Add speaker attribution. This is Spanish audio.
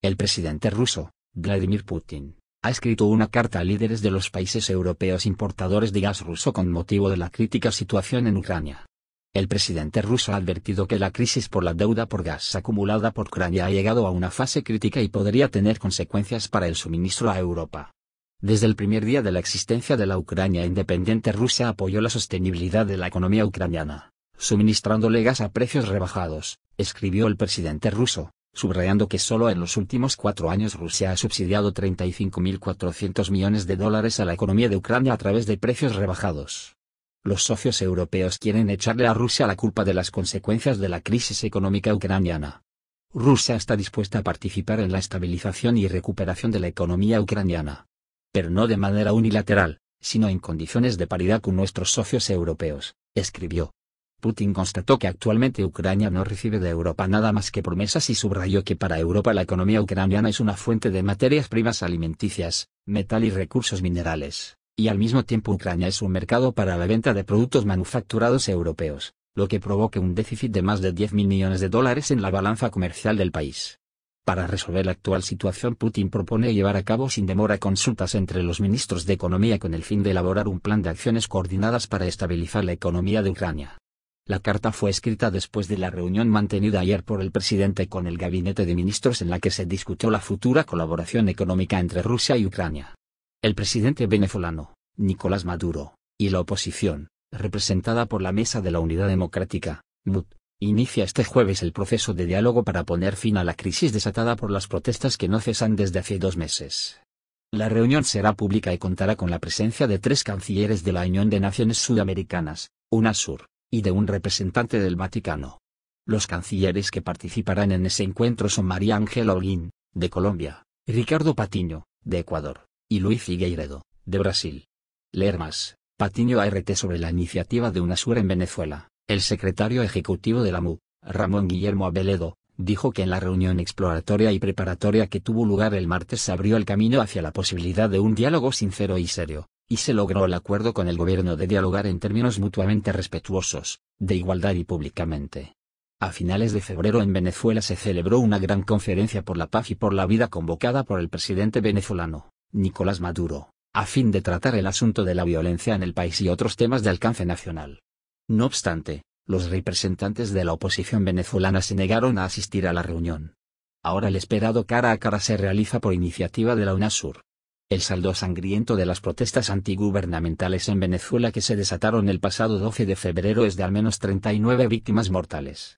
Speaker 1: El presidente ruso, Vladimir Putin, ha escrito una carta a líderes de los países europeos importadores de gas ruso con motivo de la crítica situación en Ucrania. El presidente ruso ha advertido que la crisis por la deuda por gas acumulada por Ucrania ha llegado a una fase crítica y podría tener consecuencias para el suministro a Europa. Desde el primer día de la existencia de la Ucrania independiente Rusia apoyó la sostenibilidad de la economía ucraniana, suministrándole gas a precios rebajados, escribió el presidente ruso, subrayando que solo en los últimos cuatro años Rusia ha subsidiado 35.400 millones de dólares a la economía de Ucrania a través de precios rebajados. Los socios europeos quieren echarle a Rusia la culpa de las consecuencias de la crisis económica ucraniana. Rusia está dispuesta a participar en la estabilización y recuperación de la economía ucraniana. Pero no de manera unilateral, sino en condiciones de paridad con nuestros socios europeos, escribió. Putin constató que actualmente Ucrania no recibe de Europa nada más que promesas y subrayó que para Europa la economía ucraniana es una fuente de materias primas alimenticias, metal y recursos minerales, y al mismo tiempo Ucrania es un mercado para la venta de productos manufacturados europeos, lo que provoca un déficit de más de 10 mil millones de dólares en la balanza comercial del país. Para resolver la actual situación Putin propone llevar a cabo sin demora consultas entre los ministros de Economía con el fin de elaborar un plan de acciones coordinadas para estabilizar la economía de Ucrania. La carta fue escrita después de la reunión mantenida ayer por el presidente con el gabinete de ministros en la que se discutió la futura colaboración económica entre Rusia y Ucrania. El presidente venezolano, Nicolás Maduro, y la oposición, representada por la Mesa de la Unidad Democrática, MUD, inicia este jueves el proceso de diálogo para poner fin a la crisis desatada por las protestas que no cesan desde hace dos meses. La reunión será pública y contará con la presencia de tres cancilleres de la Unión de Naciones Sudamericanas, UNASUR, y de un representante del Vaticano. Los cancilleres que participarán en ese encuentro son María Ángela Holguín, de Colombia, Ricardo Patiño, de Ecuador, y Luis Figueiredo, de Brasil. Leer más. Patiño ART sobre la iniciativa de UNASUR en Venezuela. El secretario ejecutivo de la MU, Ramón Guillermo Abeledo, dijo que en la reunión exploratoria y preparatoria que tuvo lugar el martes se abrió el camino hacia la posibilidad de un diálogo sincero y serio, y se logró el acuerdo con el gobierno de dialogar en términos mutuamente respetuosos, de igualdad y públicamente. A finales de febrero en Venezuela se celebró una gran conferencia por la paz y por la vida convocada por el presidente venezolano, Nicolás Maduro, a fin de tratar el asunto de la violencia en el país y otros temas de alcance nacional. No obstante, los representantes de la oposición venezolana se negaron a asistir a la reunión. Ahora el esperado cara a cara se realiza por iniciativa de la UNASUR, el saldo sangriento de las protestas antigubernamentales en Venezuela que se desataron el pasado 12 de febrero es de al menos 39 víctimas mortales.